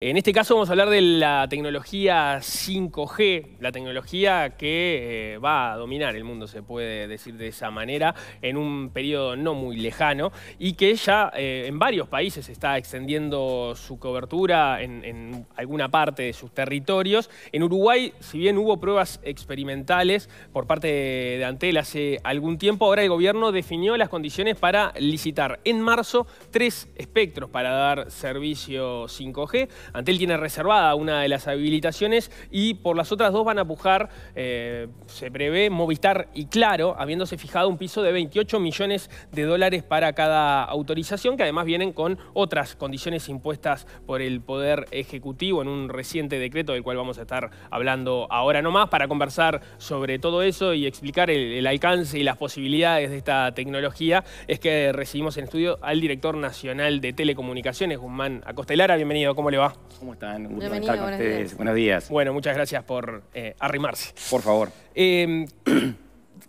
En este caso vamos a hablar de la tecnología 5G, la tecnología que eh, va a dominar el mundo, se puede decir de esa manera, en un periodo no muy lejano y que ya eh, en varios países está extendiendo su cobertura en, alguna parte de sus territorios. En Uruguay, si bien hubo pruebas experimentales por parte de Antel hace algún tiempo, ahora el gobierno definió las condiciones para licitar en marzo tres espectros para dar servicio 5G Antel tiene reservada una de las habilitaciones y por las otras dos van a pujar, eh, se prevé, Movistar y Claro, habiéndose fijado un piso de 28 millones de dólares para cada autorización, que además vienen con otras condiciones impuestas por el Poder Ejecutivo en un reciente decreto del cual vamos a estar hablando ahora nomás para conversar sobre todo eso y explicar el, el alcance y las posibilidades de esta tecnología es que recibimos en estudio al director nacional de telecomunicaciones, Guzmán Acostelara. Bienvenido, ¿cómo le va? ¿Cómo están? gusto ustedes. Buenos días. Bueno, muchas gracias por eh, arrimarse. Por favor. Em,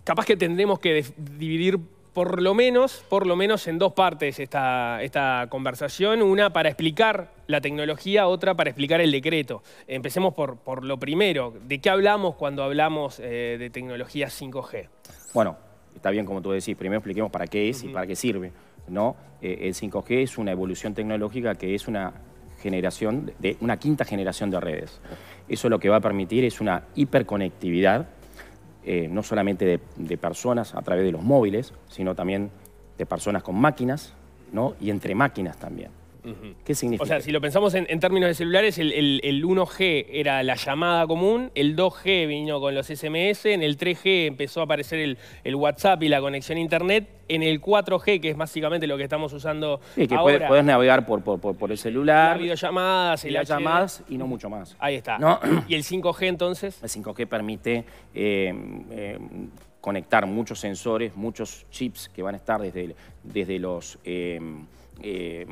capaz que tendremos que dividir por lo menos, por lo menos en dos partes esta, esta conversación. Una para explicar la tecnología, otra para explicar el decreto. Empecemos por, por lo primero. ¿De qué hablamos cuando hablamos eh, de tecnología 5G? Bueno, está bien como tú decís. Primero expliquemos para qué es y para qué sirve. ¿no? Eh, el 5G es una evolución tecnológica que es una generación, de una quinta generación de redes. Eso lo que va a permitir es una hiperconectividad, eh, no solamente de, de, personas a través de los móviles, sino también de personas con máquinas ¿no? y entre máquinas también. ¿Qué significa? O sea, si lo pensamos en, términos de celulares, el, 1G era la llamada común, el 2G vino con los SMS, en el 3G empezó a aparecer el, WhatsApp y la conexión a Internet, en el 4G, que es básicamente lo que estamos usando sí, que podés, navegar por, el celular. Las videollamadas, el llamadas y no mucho más. Ahí está. ¿Y el 5G entonces? El 5G permite... Eh, eh, conectar muchos sensores, muchos chips que van a estar desde, los... Eh, eh,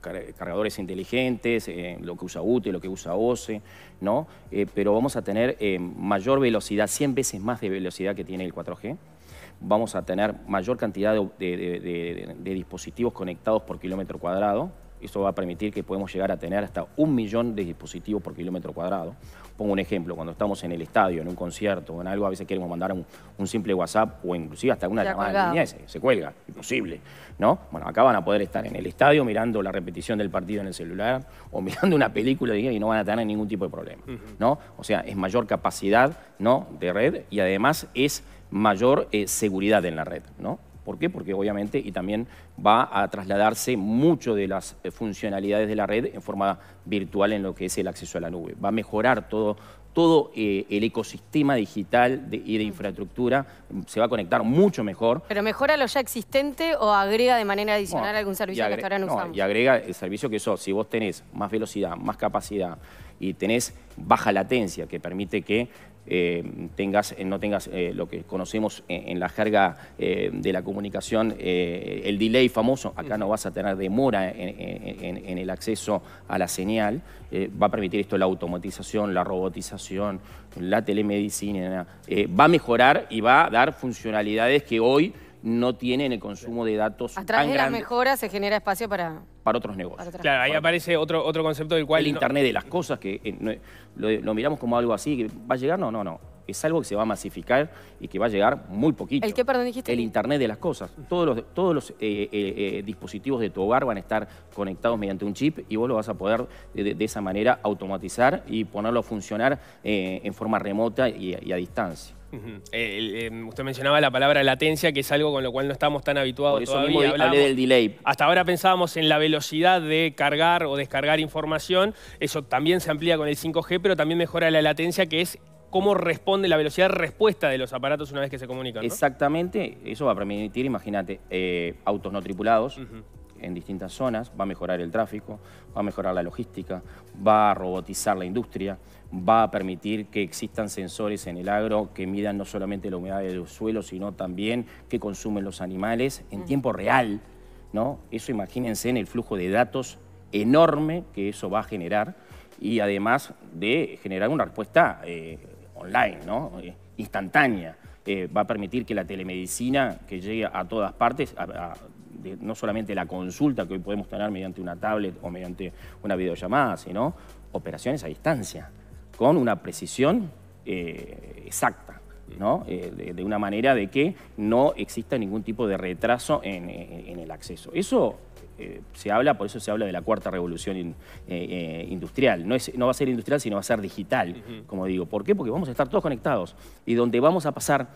cargadores inteligentes, eh, lo que usa UTE, lo que usa OCE, ¿no? Eh, pero vamos a tener mayor velocidad, 100 veces más de velocidad que tiene el 4G. Vamos a tener mayor cantidad de dispositivos conectados por kilómetro cuadrado, eso va a permitir que podemos llegar a tener hasta un millón de dispositivos por kilómetro cuadrado. Pongo un ejemplo, cuando estamos en el estadio, en un concierto o en algo, a veces queremos mandar un, simple WhatsApp o inclusive hasta una llamada de línea, se, se cuelga, imposible, ¿no? Bueno, acá van a poder estar en el estadio mirando la repetición del partido en el celular o mirando una película y no van a tener ningún tipo de problema, ¿no? O sea, es mayor capacidad, ¿no?, de red y además es mayor eh, seguridad en la red, ¿no? ¿Por qué? Porque obviamente y también va a trasladarse mucho de las eh, funcionalidades de la red en forma virtual en lo que es el acceso a la nube. Va a mejorar todo todo eh, el ecosistema digital y de mm. infraestructura se va a conectar mucho mejor. ¿Pero mejora lo ya existente o agrega de manera adicional algún servicio que estarán usando. Y agrega el servicio que eso, si vos tenés más velocidad, más capacidad y tenés baja latencia que permite que eh, tengas, eh, no tengas eh, lo que conocemos en, la jerga de la comunicación, el delay famoso, acá no vas a tener demora en el acceso a la señal, va a permitir esto la automatización, la robotización, la telemedicina, va a mejorar y va a dar funcionalidades que hoy no tienen el consumo de datos A través de las mejoras se genera espacio para... para otros negocios. Claro, ahí aparece otro, otro concepto del cual... El Internet de las cosas, que eh, lo, miramos como algo así, que va a llegar, no, no, no. Es algo que se va a masificar y que va a llegar muy poquito. ¿El qué, perdón, dijiste? El Internet de las cosas. Todos los, todos los eh, eh, dispositivos de tu hogar van a estar conectados mediante un chip y vos lo vas a poder de, esa manera automatizar y ponerlo a funcionar en forma remota y a distancia. Eh, em, usted mencionaba la palabra latencia, que es algo con lo cual no estamos tan habituados Por eso todavía. del delay. Hasta ahora pensábamos en la velocidad de cargar o descargar información. Eso también se amplía con el 5G, pero también mejora la latencia, que es cómo responde la velocidad de respuesta de los aparatos una vez que se comunican. Exactamente, eso va a permitir, imagínate, eh, autos no tripulados. en distintas zonas, va a mejorar el tráfico, va a mejorar la logística, va a robotizar la industria, va a permitir que existan sensores en el agro que midan no solamente la humedad del suelo, sino también qué consumen los animales en mm. tiempo real, Eso imagínense en el flujo de datos enorme que eso va a generar y además de generar una respuesta eh, online, eh, instantánea. Eh, va a permitir que la telemedicina que llegue a todas partes, no solamente la consulta que hoy podemos tener mediante una tablet o mediante una videollamada, sino operaciones a distancia con una precisión eh, exacta. Eh, de, una manera de que no exista ningún tipo de retraso en, eh, el acceso. Eso se habla, por eso se habla de la cuarta revolución industrial. No, va a ser industrial, sino va a ser digital, como digo. ¿Por qué? Porque vamos a estar todos conectados y donde vamos a pasar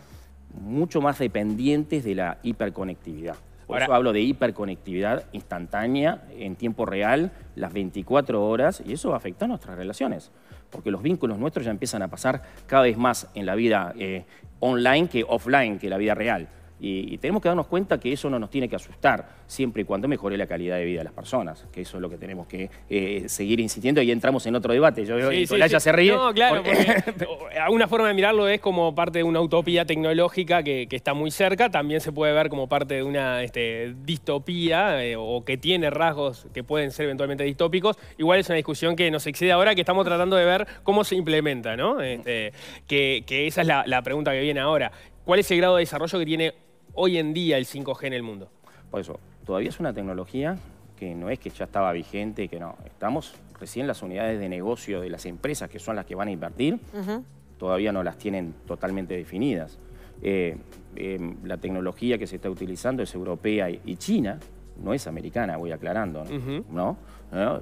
mucho más dependientes de la hiperconectividad. Por eso hablo de hiperconectividad instantánea, en tiempo real, las 24 horas, y eso afecta a nuestras relaciones porque los vínculos nuestros ya empiezan a pasar cada vez más en la vida eh, online que offline, que la vida real. Y, tenemos que darnos cuenta que eso no nos tiene que asustar, siempre y cuando mejore la calidad de vida de las personas, que eso es lo que tenemos que eh, seguir insistiendo y entramos en otro debate. Yo veo se ríe. No, claro, porque una forma de mirarlo es como parte de una utopía tecnológica que, está muy cerca, también se puede ver como parte de una este, distopía eh, o que tiene rasgos que pueden ser eventualmente distópicos. Igual es una discusión que nos excede ahora, que estamos tratando de ver cómo se implementa, ¿no? Este, que, esa es la pregunta que viene ahora. ¿Cuál es el grado de desarrollo que tiene hoy en día el 5G en el mundo? Por eso, todavía es una tecnología que no es que ya estaba vigente, que no. Estamos recién las unidades de negocio de las empresas que son las que van a invertir, todavía no las tienen totalmente definidas. Eh, em, la tecnología que se está utilizando es europea y, China, no es americana, voy aclarando, ¿No?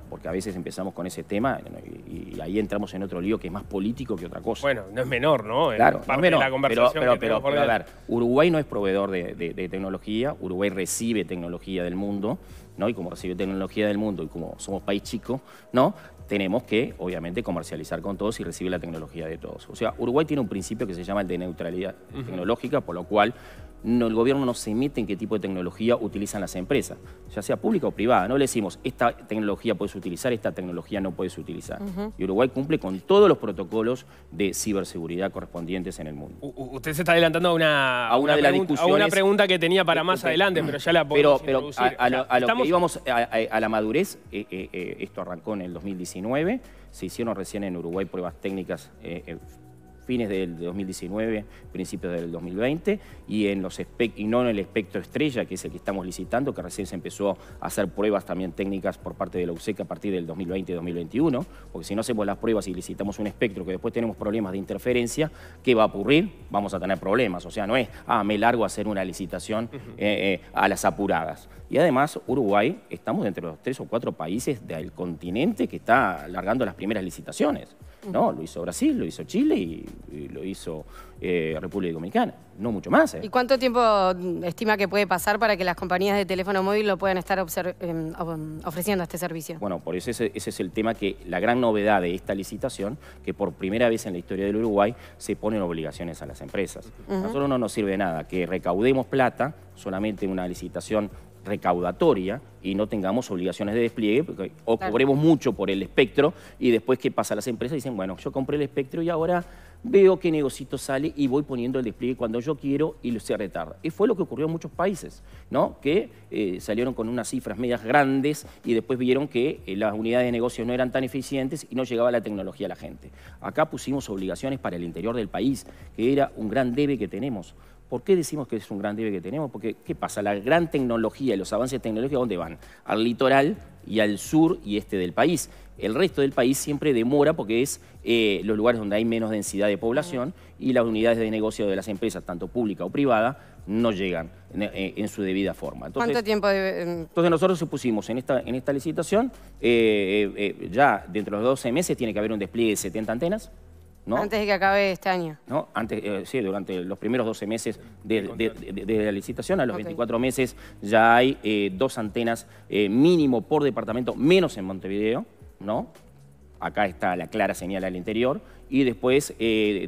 porque a veces empezamos con ese tema y, ahí entramos en otro lío que es más político que otra cosa. Bueno, no es menor, ¿no? Claro, no la conversación pero, a ver, Uruguay no es proveedor de, tecnología, Uruguay recibe tecnología del mundo, ¿no? Y como recibe tecnología del mundo y como somos país chico, ¿no? Tenemos que, obviamente, comercializar con todos y recibir la tecnología de todos. O sea, Uruguay tiene un principio que se llama el de neutralidad tecnológica, por lo cual el gobierno no se mete en qué tipo de tecnología utilizan las empresas, ya sea pública o privada. No le decimos, esta tecnología puedes utilizar, esta tecnología no puedes utilizar. Y Uruguay cumple con todos los protocolos de ciberseguridad correspondientes en el mundo. usted se está adelantando a una, a una, pregunta, una pregunta que tenía para más adelante, pero ya la podemos Pero, pero a, íbamos a, la madurez, eh, eh, eh, esto arrancó en el 2019, se hicieron recién en Uruguay pruebas técnicas fines del 2019, principios del 2020, y, en los y no en el espectro estrella, que es el que estamos licitando, que recién se empezó a hacer pruebas también técnicas por parte de la USEC a partir del 2020-2021, porque si no hacemos las pruebas y licitamos un espectro que después tenemos problemas de interferencia, ¿qué va a ocurrir? Vamos a tener problemas, o sea, no es, ah, me largo a hacer una licitación eh, eh, a las apuradas. Y además, Uruguay, estamos entre los tres o cuatro países del continente que está alargando las primeras licitaciones. ¿no? Mm. Lo hizo Brasil, lo hizo Chile y, lo hizo eh, República Dominicana. No mucho más. Eh. ¿Y cuánto tiempo mm, estima que puede pasar para que las compañías de teléfono móvil lo puedan estar em, mm, ofreciendo este servicio? Bueno, por eso ese, es el tema que la gran novedad de esta licitación, que por primera vez en la historia del Uruguay se ponen obligaciones a las empresas. A nosotros no nos sirve nada que recaudemos plata solamente en una licitación recaudatoria y no tengamos obligaciones de despliegue porque, o cobremos mucho por el espectro y después que pasa las empresas dicen, bueno, yo compré el espectro y ahora veo qué negocito sale y voy poniendo el despliegue cuando yo quiero y se retarda. Y fue lo que ocurrió en muchos países, ¿no? Que eh, salieron con unas cifras medias grandes y después vieron que eh, las unidades de negocio no eran tan eficientes y no llegaba la tecnología a la gente. Acá pusimos obligaciones para el interior del país, que era un gran debe que tenemos. ¿Por qué decimos que es un gran debe que tenemos? Porque, ¿qué pasa? La gran tecnología y los avances tecnológicos, ¿dónde van? Al litoral y al sur y este del país. El resto del país siempre demora porque es eh, los lugares donde hay menos densidad de población y las unidades de negocio de las empresas, tanto pública o privada, no llegan en, eh, su debida forma. ¿Cuánto tiempo debe...? Entonces nosotros supusimos en esta, en esta licitación, eh, ya dentro de los 12 meses tiene que haber un despliegue de 70 antenas, antes de que acabe este año. ¿No? Antes, eh, sí, durante los primeros 12 meses de, la licitación, a los 24 meses ya hay eh, dos antenas eh, mínimo por departamento, menos en Montevideo, ¿no? Acá está la clara señal al interior y después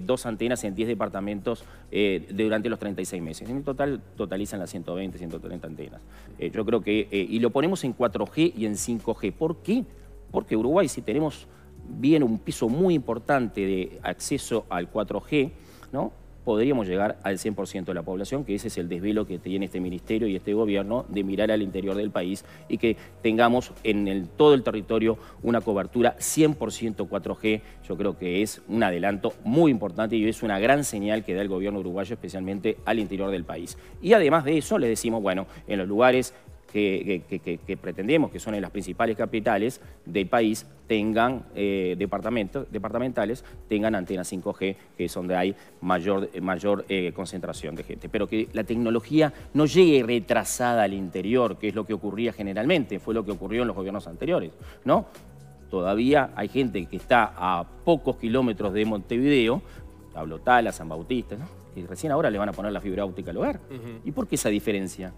dos antenas en 10 departamentos durante los 36 meses. En total totalizan las 120, 130 antenas. yo creo que, y lo ponemos en 4G y en 5G. ¿Por qué? Porque Uruguay, si tenemos Viene un piso muy importante de acceso al 4G, ¿no? podríamos llegar al 100% de la población, que ese es el desvelo que tiene este ministerio y este gobierno de mirar al interior del país y que tengamos en todo el territorio una cobertura 100% 4G. Yo creo que es un adelanto muy importante y es una gran señal que da el gobierno uruguayo, especialmente al interior del país. Y además de eso, les decimos, bueno, en los lugares que, pretendemos, que son en las principales capitales del país, tengan eh, departamentos, departamentales, tengan antenas 5G, que es donde hay mayor, eh, mayor eh, concentración de gente. Pero que la tecnología no llegue retrasada al interior, que es lo que ocurría generalmente, fue lo que ocurrió en los gobiernos anteriores, ¿no? Todavía hay gente que está a pocos kilómetros de Montevideo, hablo Tala, San Bautista, que recién ahora le van a poner la fibra óptica al hogar. ¿Y por qué esa diferencia?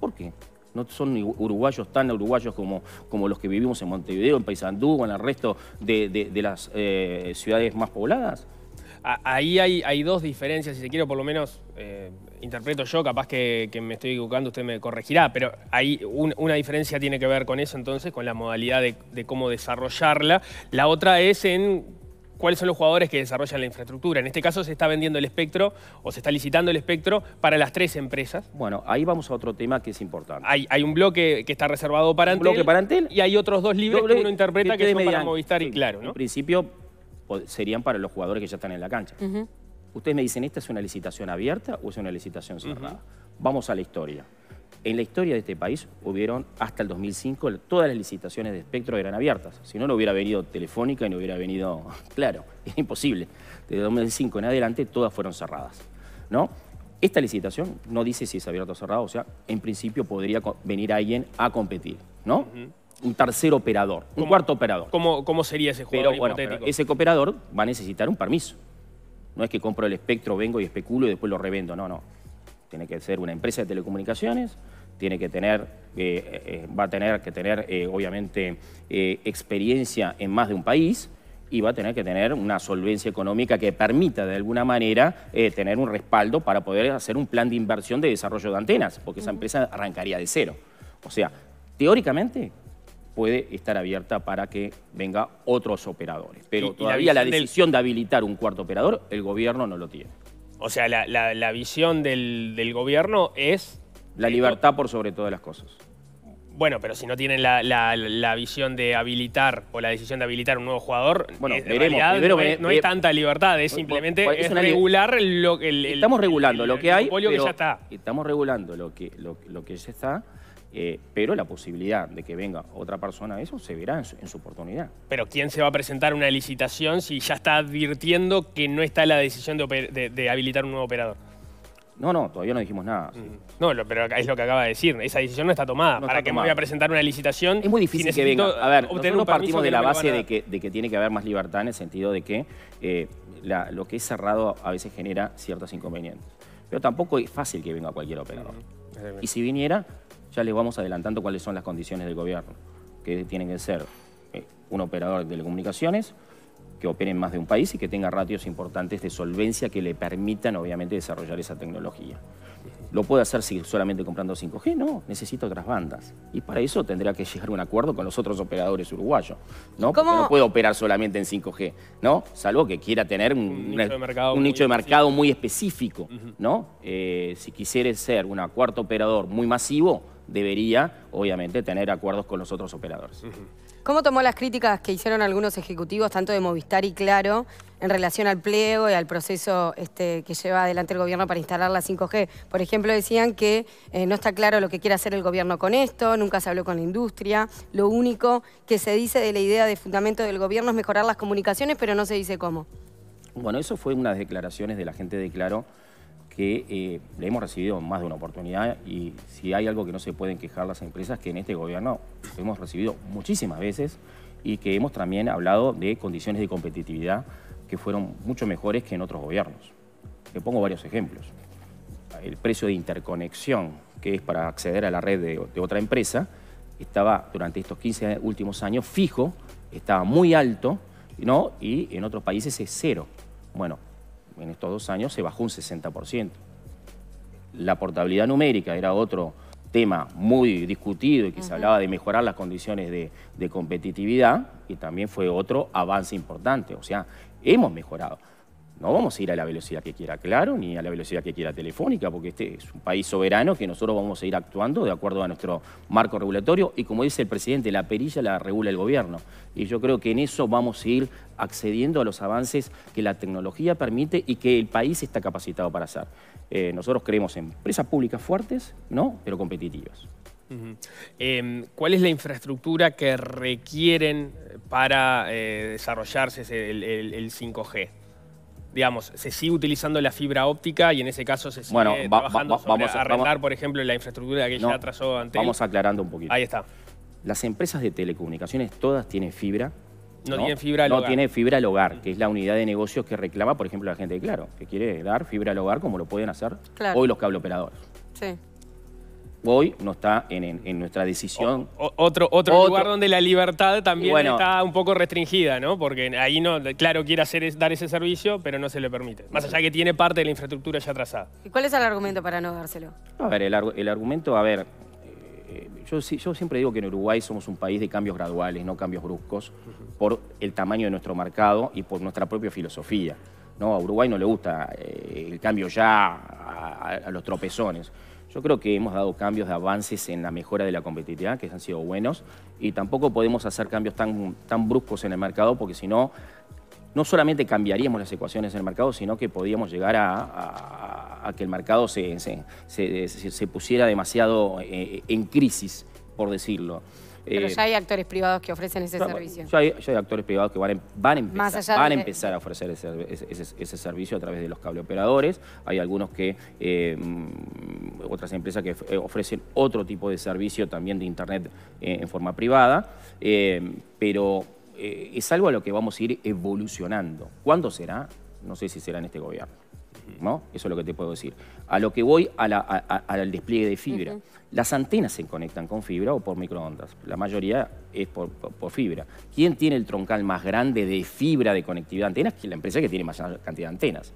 ¿Por qué? no son uruguayos tan uruguayos como, como los que vivimos en Montevideo, en Paysandú en el resto de, las eh, ciudades más pobladas? Ahí hay, hay, dos diferencias, si se quiere, por lo menos eh, interpreto yo, capaz que, me estoy equivocando, usted me corregirá, pero hay una diferencia tiene que ver con eso entonces, con la modalidad de cómo desarrollarla. La otra es en cuáles son los jugadores que desarrollan la infraestructura. En este caso se está vendiendo el espectro o se está licitando el espectro para las tres empresas. Bueno, ahí vamos a otro tema que es importante. Hay, un bloque que está reservado para un Antel. bloque para Antel. Y hay otros dos libros que uno interpreta que, son para Movistar y Claro, En principio serían para los jugadores que ya están en la cancha. Ustedes me dicen, ¿esta es una licitación abierta o es una licitación cerrada? Vamos a la historia. En la historia de este país hubieron hasta el 2005 todas las licitaciones de espectro eran abiertas. Si no, no hubiera venido Telefónica y no hubiera venido... Claro, es imposible. Desde 2005 en adelante todas fueron cerradas. ¿no? Esta licitación no dice si es abierta o cerrada. o sea, en principio podría venir alguien a competir, ¿no? Un tercer operador, un cuarto operador. ¿cómo, ¿Cómo, sería ese jugador hipotético? ese cooperador va a necesitar un permiso. No es que compro el espectro, vengo y especulo y después lo revendo, no, no. Tiene que ser una empresa de telecomunicaciones, tiene que tener, eh, eh, va a tener que tener, eh, obviamente, experiencia en más de un país y va a tener que tener una solvencia económica que permita de alguna manera tener un respaldo para poder hacer un plan de inversión de desarrollo de antenas, porque esa empresa arrancaría de cero. O sea, teóricamente puede estar abierta para que venga otros operadores. Pero todavía la, decisión de habilitar un cuarto operador, el gobierno no lo tiene. O sea, la, visión del, gobierno es... La eh, libertad por sobre todas las cosas. Bueno, pero si no tienen la, visión de habilitar o la decisión de habilitar un nuevo jugador, bueno, en veremos, no, hay, tanta libertad, es simplemente regular lo que... estamos regulando lo que hay, pero ya está. estamos regulando lo que, lo que ya está eh, pero la posibilidad de que venga otra persona a eso se verá en su, oportunidad. Pero ¿quién se va a presentar una licitación si ya está advirtiendo que no está la decisión de, habilitar un nuevo operador? No, no, todavía no dijimos nada. Mm. No, pero es lo que acaba de decir. Esa decisión no está tomada. ¿Para que me voy a presentar una licitación? Es muy difícil que venga. A ver, partimos de la base de que, tiene que haber más libertad en el sentido de que eh, lo que es cerrado a veces genera ciertos inconvenientes. Pero tampoco es fácil que venga cualquier operador. Mm. Y si viniera, ya les vamos adelantando cuáles son las condiciones del gobierno, que tienen que ser eh, un operador de telecomunicaciones, que opere en más de un país y que tenga ratios importantes de solvencia que le permitan, obviamente, desarrollar esa tecnología. ¿Lo puede hacer solamente comprando 5G? No, necesita otras bandas. Y para eso tendrá que llegar a un acuerdo con los otros operadores uruguayos. ¿no? no puede operar solamente en 5G, ¿no? Salvo que quiera tener un, nicho de mercado, muy, específico, ¿no? Eh, si quisiera ser un cuarto operador muy masivo, debería, obviamente, tener acuerdos con los otros operadores. ¿Cómo tomó las críticas que hicieron algunos ejecutivos, tanto de Movistar y Claro, en relación al pliego y al proceso este, que lleva adelante el gobierno para instalar la 5G? Por ejemplo, decían que eh, no está claro lo que quiere hacer el gobierno con esto, nunca se habló con la industria, lo único que se dice de la idea de fundamento del gobierno es mejorar las comunicaciones, pero no se dice cómo. Bueno, eso fue unas declaraciones de la gente de Claro que eh, le hemos recibido más de una oportunidad y si hay algo que no se pueden quejar las empresas, que en este gobierno hemos recibido muchísimas veces y que hemos también hablado de condiciones de competitividad que fueron mucho mejores que en otros gobiernos. Le pongo varios ejemplos. El precio de interconexión, que es para acceder a la red de, otra empresa, estaba durante estos 15 últimos años fijo, estaba muy alto, ¿no? y en otros países es cero. Bueno, en estos dos años se bajó un 60%. La portabilidad numérica era otro tema muy discutido y que se hablaba de mejorar las condiciones de competitividad y también fue otro avance importante. O sea, hemos mejorado. No vamos a ir a la velocidad que quiera Claro, ni a la velocidad que quiera Telefónica, porque este es un país soberano que nosotros vamos a ir actuando de acuerdo a nuestro marco regulatorio y como dice el presidente, la perilla la regula el gobierno. Y yo creo que en eso vamos a ir accediendo a los avances que la tecnología permite y que el país está capacitado para hacer. Eh, nosotros creemos en empresas públicas fuertes, ¿no? pero competitivas. Em, ¿Cuál es la infraestructura que requieren para eh, desarrollarse el 5G? digamos, se sigue utilizando la fibra óptica y en ese caso se sigue bueno, vamos, a por ejemplo, la infraestructura que ya trazó antes. Vamos aclarando un poquito. Ahí está. Las empresas de telecomunicaciones todas tienen fibra. No, tienen fibra al hogar. No tiene fibra al hogar, mm. que es la unidad de negocios que reclama, por ejemplo, la gente de Claro, que quiere dar fibra al hogar como lo pueden hacer hoy los cableoperadores. Sí hoy no está en, nuestra decisión. otro, otro, lugar donde la libertad también está un poco restringida, ¿no? Porque ahí no, claro, quiere hacer dar ese servicio, pero no se le permite. Más allá que tiene parte de la infraestructura ya trazada. ¿Y cuál es el argumento para no dárselo? A ver, el, el argumento, a ver, eh, yo, yo siempre digo que en Uruguay somos un país de cambios graduales, no cambios bruscos, por el tamaño de nuestro mercado y por nuestra propia filosofía. ¿no? A Uruguay no le gusta eh, el cambio ya a los tropezones. Yo creo que hemos dado cambios de avances en la mejora de la competitividad, que han sido buenos, y tampoco podemos hacer cambios tan, bruscos en el mercado, porque si no, no solamente cambiaríamos las ecuaciones en el mercado, sino que podríamos llegar a, que el mercado se pusiera demasiado eh, en crisis, por decirlo. Pero eh, ya hay actores privados que ofrecen ese servicio. Ya hay, actores privados que van, em, van, a, empezar, a ofrecer ese, servicio a través de los cable operadores. Hay algunos que, eh, mm, otras empresas que eh, ofrecen otro tipo de servicio también de Internet en forma privada, pero es algo a lo que vamos a ir evolucionando. ¿Cuándo será? No sé si será en este gobierno. Eso es lo que te puedo decir. A lo que voy al despliegue de fibra. Las antenas se conectan con fibra o por microondas. La mayoría es por, fibra. ¿Quién tiene el troncal más grande de fibra de conectividad de antenas? la empresa que tiene más cantidad de antenas.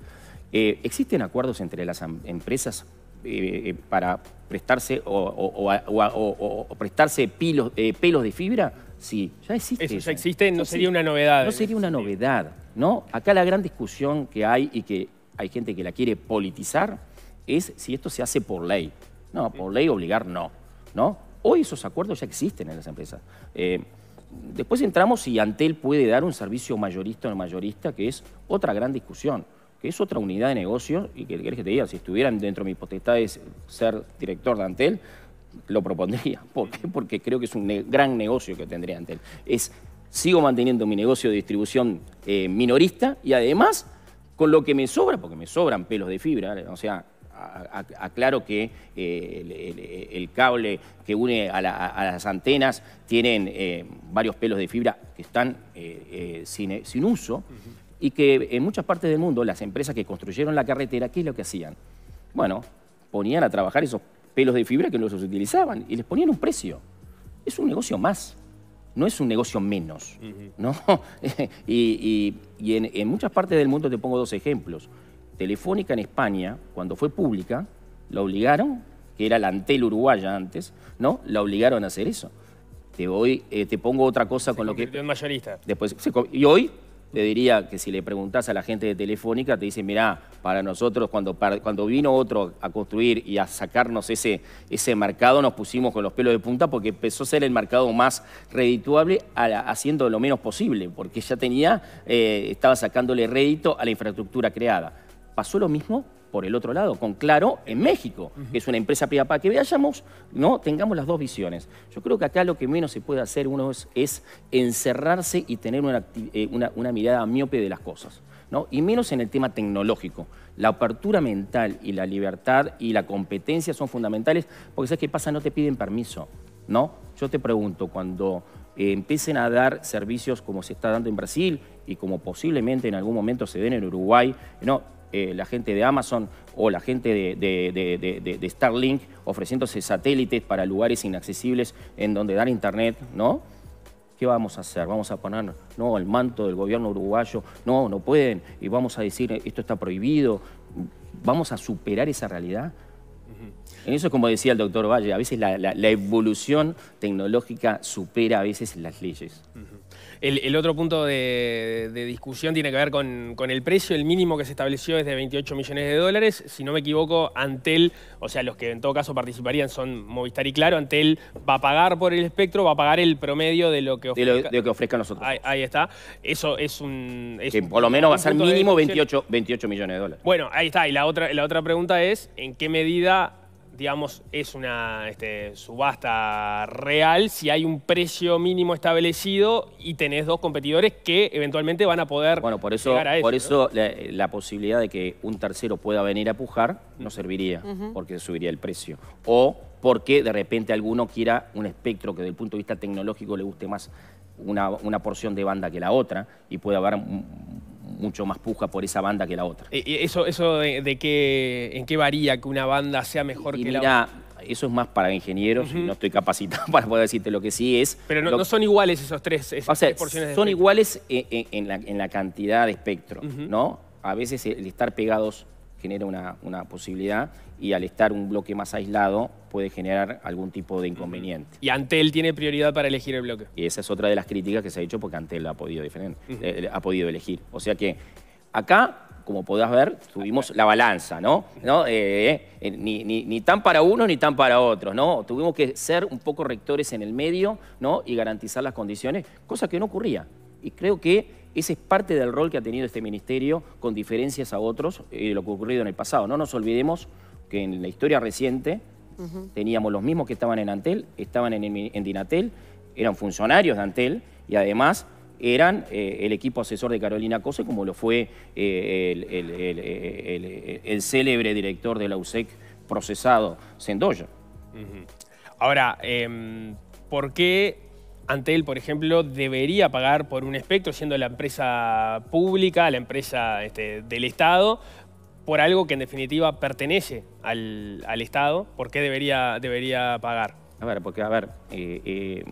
Eh, ¿Existen acuerdos entre las empresas eh, eh, para prestarse o, prestarse pelos de fibra? Sí, ya existe. Eso ya existe, no sería una novedad. No sería una novedad, ¿no? Acá la gran discusión que hay y que hay gente que la quiere politizar, es si esto se hace por ley. No, por ley obligar no. ¿no? Hoy esos acuerdos ya existen en las empresas. Eh, después entramos si Antel puede dar un servicio mayorista o no mayorista, que es otra gran discusión, que es otra unidad de negocio, y que querés que te diga, si estuvieran dentro de mis potestades ser director de Antel, lo propondría. ¿Por qué? Porque creo que es un gran negocio que tendría Antel. Es, sigo manteniendo mi negocio de distribución eh, minorista y además con lo que me sobra, porque me sobran pelos de fibra, o sea, aclaro que eh, el, cable que une a, las antenas tienen eh, varios pelos de fibra que están eh, sin, uso y que en muchas partes del mundo las empresas que construyeron la carretera, ¿qué es lo que hacían? Bueno, ponían a trabajar esos pelos de fibra que no los utilizaban y les ponían un precio. Es un negocio más no es un negocio menos, ¿no? y, en, muchas partes del mundo te pongo dos ejemplos. Telefónica en España, cuando fue pública, la obligaron, que era la Antel uruguaya antes, ¿no? La obligaron a hacer eso. Te, voy, eh, te pongo otra cosa con lo que... mayorista. Después, y hoy le diría que si le preguntás a la gente de Telefónica, te dicen, mirá, para nosotros cuando, cuando vino otro a construir y a sacarnos ese, ese mercado, nos pusimos con los pelos de punta porque empezó a ser el mercado más redituable haciendo lo menos posible, porque ya tenía, eh, estaba sacándole rédito a la infraestructura creada. ¿Pasó lo mismo por el otro lado, con Claro en México, que es una empresa privada, para que veamos, ¿no? tengamos las dos visiones. Yo creo que acá lo que menos se puede hacer uno es, encerrarse y tener eh, una, mirada miope de las cosas. ¿No? y menos en el tema tecnológico. La apertura mental y la libertad y la competencia son fundamentales, porque sabes qué pasa, no te piden permiso, ¿no? Yo te pregunto, cuando eh, empiecen a dar servicios como se está dando en Brasil y como posiblemente en algún momento se den en Uruguay, ¿no? Eh, la gente de Amazon o la gente de, Starlink ofreciéndose satélites para lugares inaccesibles en donde dar internet, ¿no? ¿Qué vamos a hacer? Vamos a poner, no, el manto del gobierno uruguayo, no, no pueden, y vamos a decir, esto está prohibido. ¿Vamos a superar esa realidad? En eso, es como decía el doctor Valle, a veces la, evolución tecnológica supera a veces las leyes. el, otro punto de, discusión tiene que ver con, el precio. El mínimo que se estableció es de 28 millones de dólares. Si no me equivoco, Antel, o sea, los que en todo caso participarían son Movistar y Claro. Antel va a pagar por el espectro, va a pagar el promedio de lo que ofrezca, de lo, que ofrezcan nosotros. Ahí, está. Eso es un... que por lo menos va a ser mínimo 28, 28 millones de dólares. Bueno, ahí está. Y la otra, la otra pregunta es, ¿en qué medida digamos, es una este, subasta real si hay un precio mínimo establecido y tenés dos competidores que eventualmente van a poder bueno, por eso, llegar a eso. Por eso la, posibilidad de que un tercero pueda venir a pujar no serviría, porque subiría el precio. O porque de repente alguno quiera un espectro que desde el punto de vista tecnológico le guste más una, una porción de banda que la otra y puede haber mucho más puja por esa banda que la otra. Eh, eh, ¿Eso, eso de, qué, en qué varía que una banda sea mejor que la otra? eso es más para ingenieros, no estoy capacitado para poder decirte lo que sí es. Pero no, son iguales esos tres, esas Son iguales en, la, cantidad de espectro, ¿no? A veces el estar pegados genera una posibilidad y al estar un bloque más aislado puede generar algún tipo de inconveniente. ¿Y Antel tiene prioridad para elegir el bloque? Y esa es otra de las críticas que se ha hecho porque Antel ha podido, diferente, eh, eh, ha podido elegir. O sea que acá, como podás ver, tuvimos la balanza, ¿no? ¿No? Eh, ni, tan para unos ni tan para otros, ¿no? Tuvimos que ser un poco rectores en el medio, ¿no? Y garantizar las condiciones, cosa que no ocurría. Y creo que ese es parte del rol que ha tenido este ministerio con diferencias a otros y lo que ha ocurrido en el pasado. No nos olvidemos que en la historia reciente teníamos los mismos que estaban en Antel, estaban en, Dinatel, eran funcionarios de Antel y además eran eh, el equipo asesor de Carolina Cose, como lo fue eh, el, célebre director de la USEC procesado, Sendoya. Ahora, em, ¿por qué Antel, por ejemplo, debería pagar por un espectro, siendo la empresa pública, la empresa este, del Estado, por algo que en definitiva pertenece al, Estado, ¿por qué debería, debería pagar? A ver, porque, a ver, eh, eh,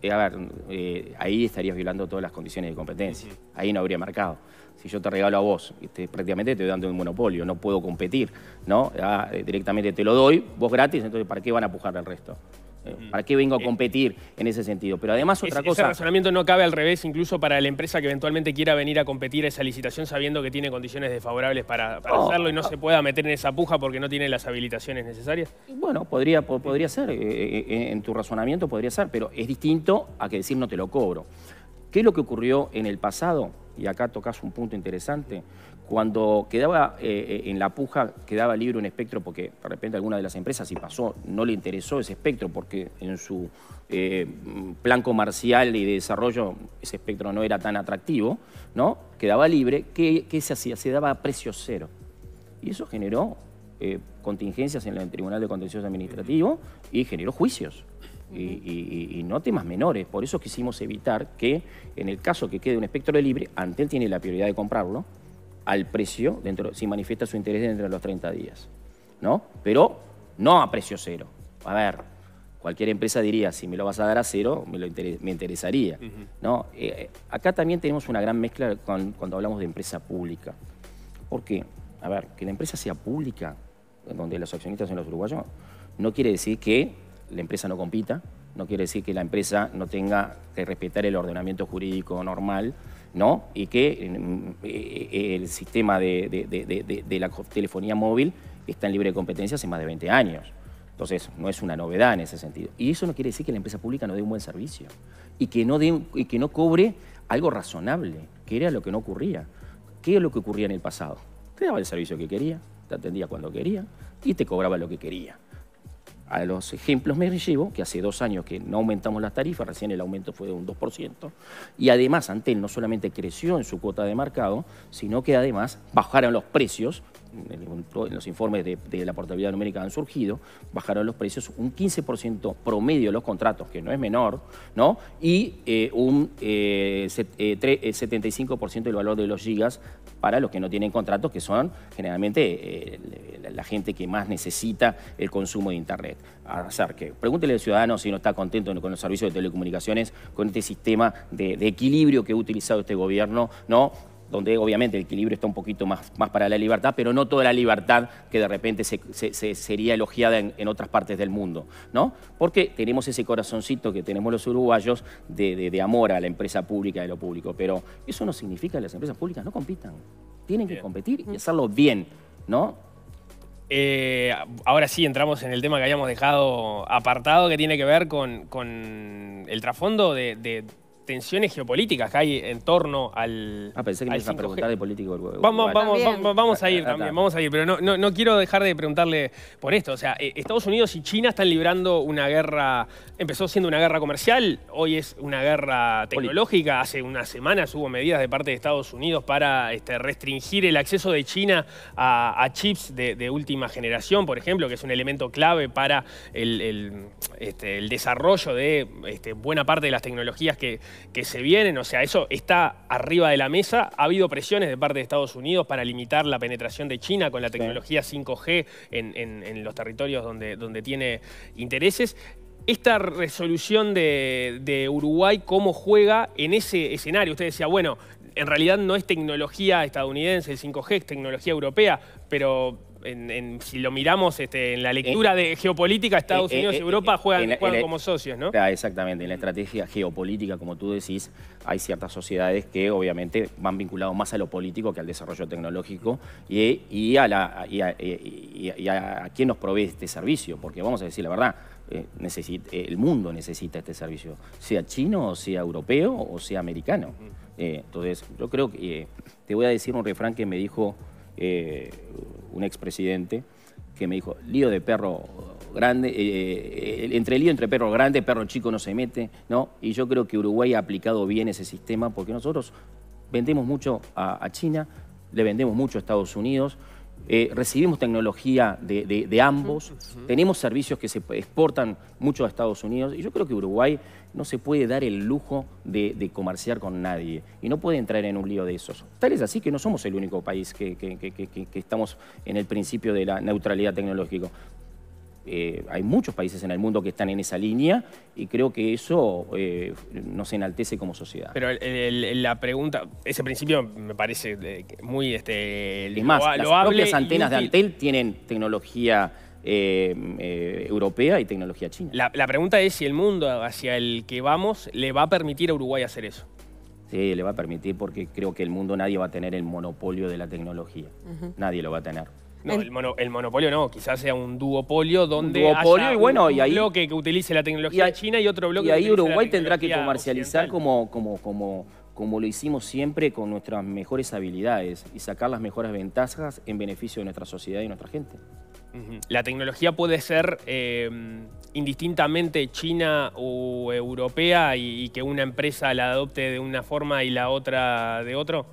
eh, ahí estarías violando todas las condiciones de competencia. Ahí no habría mercado. Si yo te regalo a vos, este, prácticamente te estoy dando un monopolio, no puedo competir, ¿no? Ah, directamente te lo doy, vos gratis, entonces ¿para qué van a pujar el resto? ¿Para qué vengo a eh, competir en ese sentido? Pero además otra cosa... Ese razonamiento no cabe al revés, incluso para la empresa que eventualmente quiera venir a competir a esa licitación sabiendo que tiene condiciones desfavorables para, oh. hacerlo y no se pueda meter en esa puja porque no tiene las habilitaciones necesarias. Bueno, podría, podría ser, eh, eh, en tu razonamiento podría ser, pero es distinto a que decir no te lo cobro. ¿Qué es lo que ocurrió en el pasado? Y acá tocas un punto interesante cuando quedaba eh, eh, en la puja, quedaba libre un espectro porque de repente alguna de las empresas, si pasó, no le interesó ese espectro porque en su eh, plan comercial y de desarrollo ese espectro no era tan atractivo, ¿no? Quedaba libre, ¿qué, se hacía? Se daba a precio cero. Y eso generó contingencias en el Tribunal de Contencioso Administrativo y generó juicios. Y, no temas menores. Por eso quisimos evitar que, en el caso que quede un espectro libre, Antel tiene la prioridad de comprarlo, al precio dentro, si manifiesta su interés dentro de los 30 días. ¿no? Pero no a precio cero. A ver, cualquier empresa diría, si me lo vas a dar a cero, me, me interesaría. ¿no? Eh, eh, acá también tenemos una gran mezcla cuando hablamos de empresa pública. ¿Por qué? A ver, que la empresa sea pública, donde los accionistas son los uruguayos, no quiere decir que la empresa no compita, no quiere decir que la empresa no tenga que respetar el ordenamiento jurídico normal, ¿no? y que mm, eh, eh, el sistema de, la telefonía móvil está en libre competencia hace más de 20 años. Entonces, no es una novedad en ese sentido. Y eso no quiere decir que la empresa pública no dé un buen servicio y que no, y que no cobre algo razonable, que era lo que no ocurría. ¿Qué es lo que ocurría en el pasado? Te daba el servicio que quería, te atendía cuando quería y te cobraba lo que quería a los ejemplos me llevo que hace dos años que no aumentamos las tarifas, recién el aumento fue de un 2%, y además Antel no solamente creció en su cuota de mercado, sino que además bajaron los precios, en los informes de, la portabilidad numérica han surgido, bajaron los precios un 15% promedio de los contratos, que no es menor, ¿no? y eh, un 75% eh, del eh, valor de los gigas para los que no tienen contratos, que son generalmente eh, la gente que más necesita el consumo de Internet. Hacer que pregúntele al ciudadano si no está contento con los servicios de telecomunicaciones, con este sistema de, de equilibrio que ha utilizado este gobierno, ¿no? donde obviamente el equilibrio está un poquito más, más para la libertad, pero no toda la libertad que de repente se, sería elogiada en, otras partes del mundo, ¿no? Porque tenemos ese corazoncito que tenemos los uruguayos de, amor a la empresa pública y a lo público, pero eso no significa que las empresas públicas no compitan, tienen que competir y hacerlo bien, ¿no? Eh, ahora sí entramos en el tema que habíamos dejado apartado, que tiene que ver con, el trasfondo de, tensiones geopolíticas que hay en torno al. Ah, pensé que me a preguntar de político Vamos, vamos, vamos, a ir también, vamos a ir, pero no, no, no quiero dejar de preguntarle por esto. O sea, eh, Estados Unidos y China están librando una guerra. Empezó siendo una guerra comercial, hoy es una guerra tecnológica. Hace unas semanas hubo medidas de parte de Estados Unidos para este, restringir el acceso de China a, chips de, última generación, por ejemplo, que es un elemento clave para el, el, este, el desarrollo de este, buena parte de las tecnologías que que se vienen, o sea, eso está arriba de la mesa. Ha habido presiones de parte de Estados Unidos para limitar la penetración de China con la tecnología 5G en, los territorios donde, tiene intereses. Esta resolución de, de Uruguay, ¿cómo juega en ese escenario? Usted decía, bueno, en realidad no es tecnología estadounidense, el 5G es tecnología europea, pero si lo miramos este, en la lectura eh, de geopolítica, Estados eh, Unidos y eh, Europa juegan, como socios, ¿no? Ah, exactamente, en la estrategia geopolítica, como tú decís, hay ciertas sociedades que obviamente van vinculadas más a lo político que al desarrollo tecnológico y, a, quién nos provee este servicio, porque vamos a decir la verdad, el mundo necesita este servicio, sea chino, sea europeo o sea americano. entonces, yo creo que te voy a decir un refrán que me dijo eh, un expresidente, que me dijo, lío de perro grande, eh, eh, entre lío entre perro grande, perro chico no se mete, ¿no? Y yo creo que Uruguay ha aplicado bien ese sistema porque nosotros vendemos mucho a China, le vendemos mucho a Estados Unidos, eh, recibimos tecnología de, ambos, tenemos servicios que se exportan mucho a Estados Unidos y yo creo que Uruguay no se puede dar el lujo de, comerciar con nadie y no puede entrar en un lío de esos. Tal es así que no somos el único país que estamos en el principio de la neutralidad tecnológica. Eh, hay muchos países en el mundo que están en esa línea y creo que eso eh, nos enaltece como sociedad. Pero la pregunta, ese principio me parece eh, muy este, es más, las propias antenas de Antel tienen tecnología europea y tecnología china. La, pregunta es si el mundo hacia el que vamos le va a permitir a Uruguay hacer eso. Sí, le va a permitir porque creo que el mundo nadie va a tener el monopolio de la tecnología. Nadie lo va a tener el, monopolio no, quizás sea un duopolio donde duopolio, y bueno, un, y ahí, bloque que utilice la tecnología china y otro bloque. Y ahí Uruguay tendrá que comercializar como, como, como, lo hicimos siempre con nuestras mejores habilidades y sacar las mejores ventajas en beneficio de nuestra sociedad y nuestra gente. La tecnología puede ser em, indistintamente china o europea y, y que una empresa la adopte de una forma y la otra de otro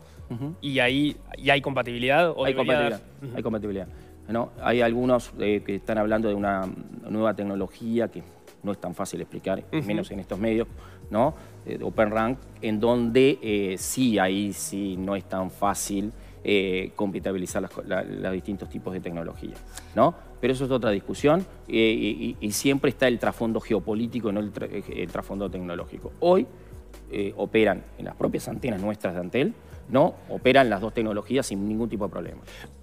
y ahí hay compatibilidad. ¿o hay, compatibilidad hay compatibilidad. No, hay algunos eh, que están hablando de una nueva tecnología que no es tan fácil explicar, menos en estos medios, ¿no? Eh, Open Rank, en donde eh, sí, ahí sí no es tan fácil compatibilizar las, los distintos tipos de tecnología, ¿no? Pero eso es otra discusión y, siempre está el trasfondo geopolítico, no el trasfondo tecnológico. Hoy operan en las propias antenas nuestras de Antel, ¿no? Operan las dos tecnologías sin ningún tipo de problema.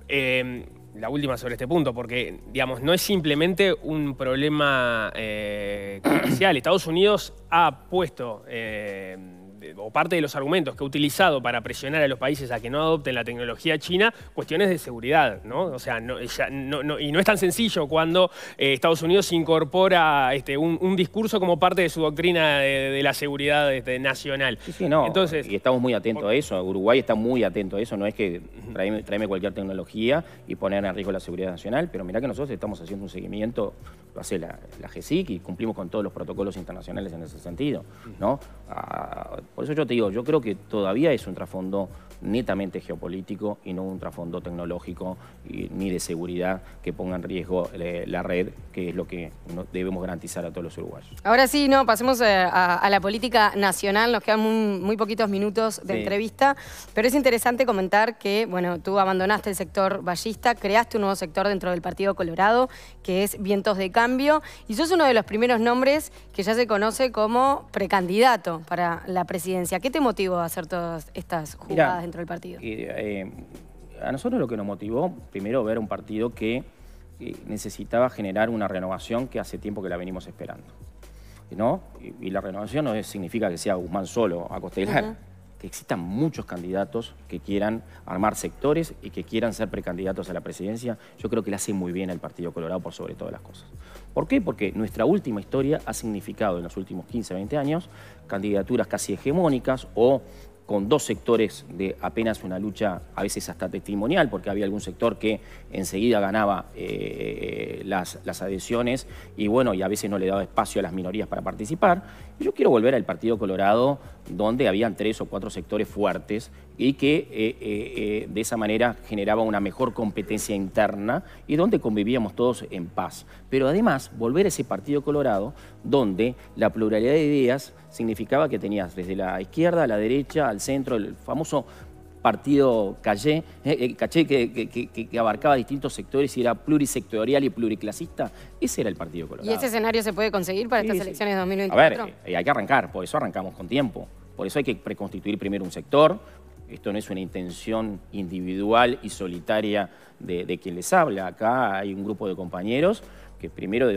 Em, la última sobre este punto, porque, digamos, no es simplemente un problema eh, comercial. Estados Unidos ha puesto... Eh, eh, o parte de los argumentos que ha utilizado para presionar a los países a que no adopten la tecnología china, cuestiones de seguridad, ¿no? O sea, no, y no es tan sencillo cuando eh, Estados Unidos incorpora este, un, discurso como parte de su doctrina de, la seguridad este, nacional. Entonces, y estamos muy atentos a eso. Uruguay está muy atento a eso. No es que traeme, cualquier tecnología y poner en riesgo la seguridad nacional, pero mirá que nosotros estamos haciendo un seguimiento, lo hace la, la y cumplimos con todos los protocolos internacionales en ese sentido, ¿no? Ah, por eso yo te digo, yo creo que todavía es un trasfondo netamente geopolítico y no un trasfondo tecnológico ni de seguridad que ponga en riesgo eh, la red, que es lo que debemos garantizar a todos los uruguayos. Ahora sí, no, pasemos eh, a, la política nacional, nos quedan muy, poquitos minutos de entrevista, pero es interesante comentar que, bueno, tú abandonaste el sector ballista, creaste un nuevo sector dentro del Partido Colorado, que es Vientos de Cambio, y sos uno de los primeros nombres que ya se conoce como precandidato para la presidencia. ¿Qué te motivó a hacer todas estas jugadas? dentro del partido. Eh, a nosotros lo que nos motivó, primero, ver un partido que eh, necesitaba generar una renovación que hace tiempo que la venimos esperando. ¿No? Y, la renovación no significa que sea Guzmán solo a Costelar, que existan muchos candidatos que quieran armar sectores y que quieran ser precandidatos a la presidencia. Yo creo que le hace muy bien al Partido Colorado por sobre todas las cosas. ¿Por qué? Porque nuestra última historia ha significado en los últimos 15, 20 años candidaturas casi hegemónicas o con dos sectores de apenas una lucha, a veces hasta testimonial, porque había algún sector que enseguida ganaba eh, las, las, adhesiones y bueno, y a veces no le daba espacio a las minorías para participar. Yo quiero volver al Partido Colorado, donde habían tres o cuatro sectores fuertes y que eh, eh, eh, de esa manera generaba una mejor competencia interna y donde convivíamos todos en paz. Pero además, volver a ese Partido Colorado donde la pluralidad de ideas significaba que tenías desde la izquierda a la derecha, al centro, el famoso partido Caché, que, abarcaba distintos sectores y era plurisectorial y pluriclasista, ese era el Partido Colorado. ¿Y ese escenario se puede conseguir para estas elecciones de 2024? A ver, hay que arrancar, por eso arrancamos con tiempo. Por eso hay que preconstituir primero un sector, esto no es una intención individual y solitaria de, quien les habla. Acá hay un grupo de compañeros que primero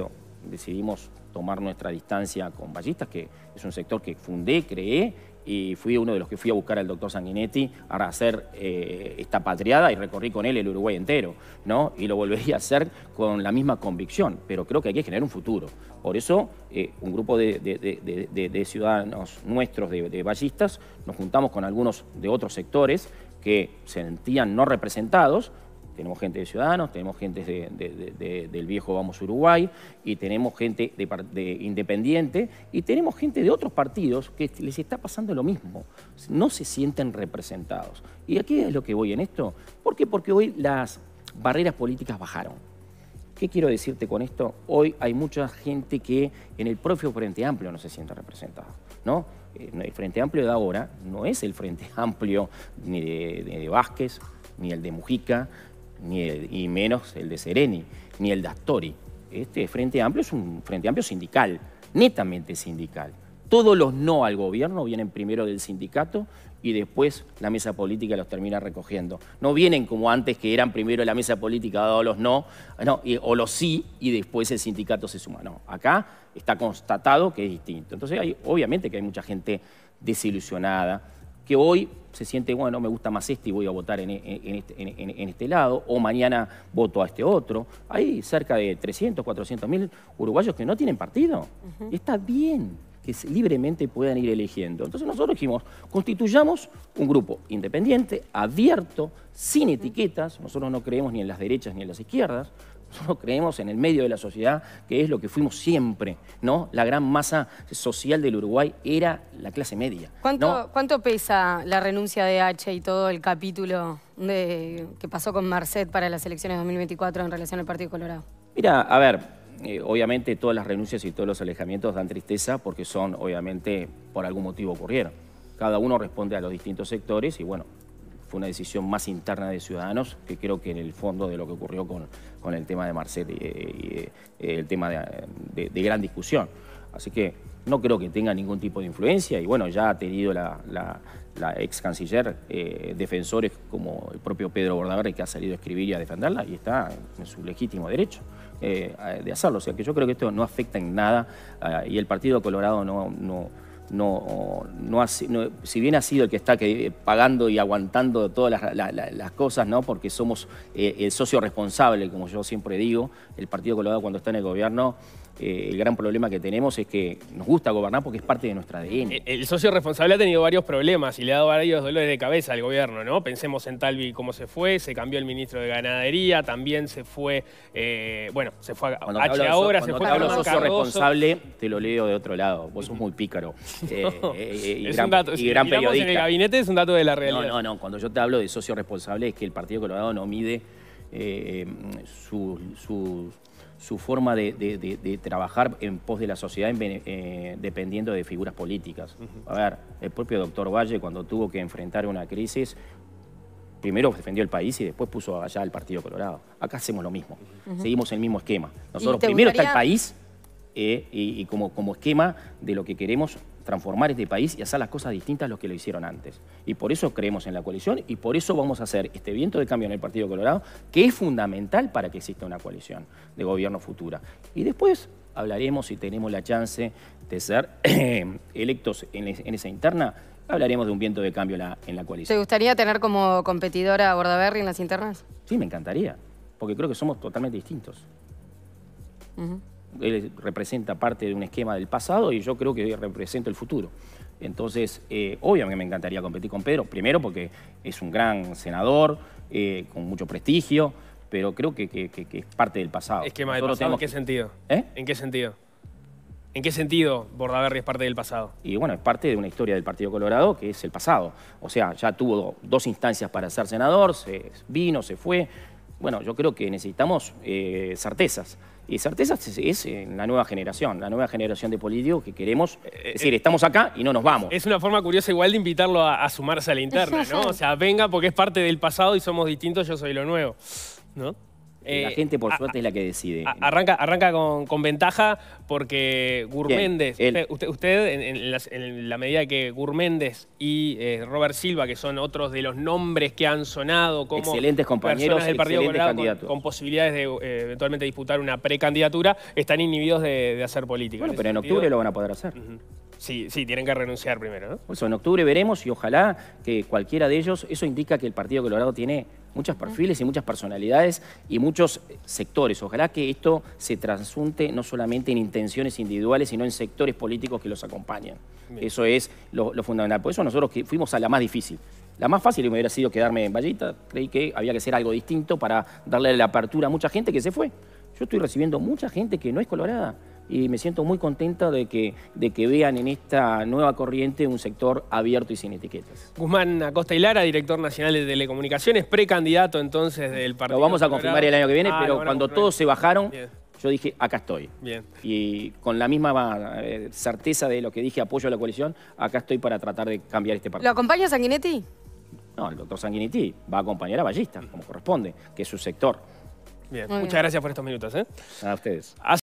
decidimos tomar nuestra distancia con Ballistas, que es un sector que fundé, creé y fui uno de los que fui a buscar al doctor Sanguinetti a hacer eh, esta patriada y recorrí con él el Uruguay entero, ¿no? Y lo volvería a hacer con la misma convicción, pero creo que hay que generar un futuro. Por eso, eh, un grupo de, de ciudadanos nuestros, de ballistas, nos juntamos con algunos de otros sectores que se sentían no representados, tenemos gente de Ciudadanos, tenemos gente del viejo Vamos Uruguay y tenemos gente de, Independiente y tenemos gente de otros partidos que les está pasando lo mismo. No se sienten representados. ¿Y aquí es lo que voy en esto? ¿Por qué? Porque hoy las barreras políticas bajaron. ¿Qué quiero decirte con esto? Hoy hay mucha gente que en el propio Frente Amplio no se siente representada, ¿no? Eh, el Frente Amplio de ahora no es el Frente Amplio ni de Vázquez, ni el de Mujica, ni y menos el de Sereni, ni el de Astori. Este Frente Amplio es un Frente Amplio sindical, netamente sindical. Todos los no al gobierno vienen primero del sindicato y después la mesa política los termina recogiendo. No vienen como antes que eran primero la mesa política dado los no, o los sí y después el sindicato se suma. No, acá está constatado que es distinto. Entonces hay, obviamente que hay mucha gente desilusionada que hoy se siente, bueno, me gusta más este y voy a votar en, este, este, lado, o mañana voto a este otro. Hay cerca de 300, 400 mil uruguayos que no tienen partido. Está bien que libremente puedan ir eligiendo. Entonces nosotros dijimos, constituyamos un grupo independiente, abierto, sin etiquetas, nosotros no creemos ni en las derechas ni en las izquierdas, nosotros creemos en el medio de la sociedad, que es lo que fuimos siempre, ¿no? La gran masa social del Uruguay era la clase media. ¿Cuánto, ¿cuánto pesa la renuncia de H y todo el capítulo de, que pasó con Marcet para las elecciones de 2024 en relación al Partido Colorado? Mira, a ver, eh, obviamente todas las renuncias y todos los alejamientos dan tristeza porque son, obviamente, por algún motivo ocurrieron. Cada uno responde a los distintos sectores y, bueno, fue una decisión más interna de Ciudadanos, que creo que en el fondo de lo que ocurrió con, el tema de Marcel y, eh, el tema de, gran discusión. Así que no creo que tenga ningún tipo de influencia y bueno, ya ha tenido la, ex canciller eh, defensores como el propio Pedro Bordaberry que ha salido a escribir y a defenderla y está en su legítimo derecho. Eh, de hacerlo, o sea que yo creo que esto no afecta en nada y el Partido Colorado no no, no, ha, si bien ha sido el que está eh, pagando y aguantando todas las, cosas, ¿no? porque somos eh, el socio responsable, como yo siempre digo, el Partido Colorado cuando está en el gobierno eh, el gran problema que tenemos es que nos gusta gobernar porque es parte de nuestra ADN. El, socio responsable ha tenido varios problemas y le ha dado varios dolores de cabeza al gobierno, ¿no? Pensemos en Talvi cómo se fue, se cambió el ministro de Ganadería, también se fue, eh, bueno, se fue a ahora, se fue te hablo socio responsable, te lo leo de otro lado, vos sos muy pícaro. Eh, y, es gran, un dato, y gran periodista. en el gabinete es un dato de la realidad. No, no, no, cuando yo te hablo de socio responsable es que el Partido Colorado no mide sus su su forma de, trabajar en pos de la sociedad eh, dependiendo de figuras políticas. A ver, el propio doctor Valle cuando tuvo que enfrentar una crisis, primero defendió el país y después puso allá el Partido Colorado. Acá hacemos lo mismo, seguimos el mismo esquema. Nosotros primero está el país eh, y, como, como esquema de lo que queremos transformar este país y hacer las cosas distintas a lo que lo hicieron antes. Y por eso creemos en la coalición y por eso vamos a hacer este viento de cambio en el Partido Colorado, que es fundamental para que exista una coalición de gobierno futura. Y después hablaremos, si tenemos la chance de ser electos en esa interna, hablaremos de un viento de cambio en la coalición. ¿Te gustaría tener como competidora a Bordaberry en las internas? Sí, me encantaría, porque creo que somos totalmente distintos él representa parte de un esquema del pasado y yo creo que representa el futuro. Entonces, eh, obviamente me encantaría competir con Pedro, primero porque es un gran senador, eh, con mucho prestigio, pero creo que, es parte del pasado. ¿Esquema del en qué sentido? ¿Eh? ¿En qué sentido? ¿En qué sentido Bordaberry es parte del pasado? Y bueno, es parte de una historia del Partido Colorado que es el pasado. O sea, ya tuvo dos instancias para ser senador, se vino, se fue. Bueno, yo creo que necesitamos eh, certezas. Y certeza es, es, la nueva generación, la nueva generación de políticos que queremos. Eh, es decir, estamos acá y no nos vamos. Es una forma curiosa igual de invitarlo a, a sumarse a la interna, ¿no? O sea, venga porque es parte del pasado y somos distintos, yo soy lo nuevo, ¿no? la eh, gente, por suerte, es la que decide. arranca arranca con, ventaja porque Gurméndez, usted, usted, en, la medida que Gurméndez y eh, Robert Silva, que son otros de los nombres que han sonado como excelentes compañeros del Partido Colorado, con, posibilidades de eh, eventualmente disputar una precandidatura, están inhibidos de, hacer política. Bueno, pero en octubre lo van a poder hacer. Sí, sí, tienen que renunciar primero, eso en octubre veremos y ojalá que cualquiera de ellos, eso indica que el Partido Colorado tiene muchos perfiles y muchas personalidades y muchos eh, sectores. Ojalá que esto se transunte no solamente en intenciones individuales, sino en sectores políticos que los acompañan. Eso es lo, fundamental. Por eso nosotros que fuimos a la más difícil. La más fácil me hubiera sido quedarme en Vallita. Creí que había que hacer algo distinto para darle la apertura a mucha gente que se fue. Yo estoy recibiendo mucha gente que no es colorada y me siento muy contenta de que, de que vean en esta nueva corriente un sector abierto y sin etiquetas. Guzmán Acosta y Lara, director nacional de Telecomunicaciones, precandidato entonces del Partido Lo vamos a confirmar el año que viene, ah, pero cuando todos se bajaron... yo dije, acá estoy. Bien. Y con la misma eh, certeza de lo que dije, apoyo a la coalición, acá estoy para tratar de cambiar este partido. ¿Lo acompaña Sanguinetti? No, el doctor Sanguinetti va a acompañar a Ballista, como corresponde, que es su sector. Bien, muchas gracias por estos minutos. ¿eh? A ustedes.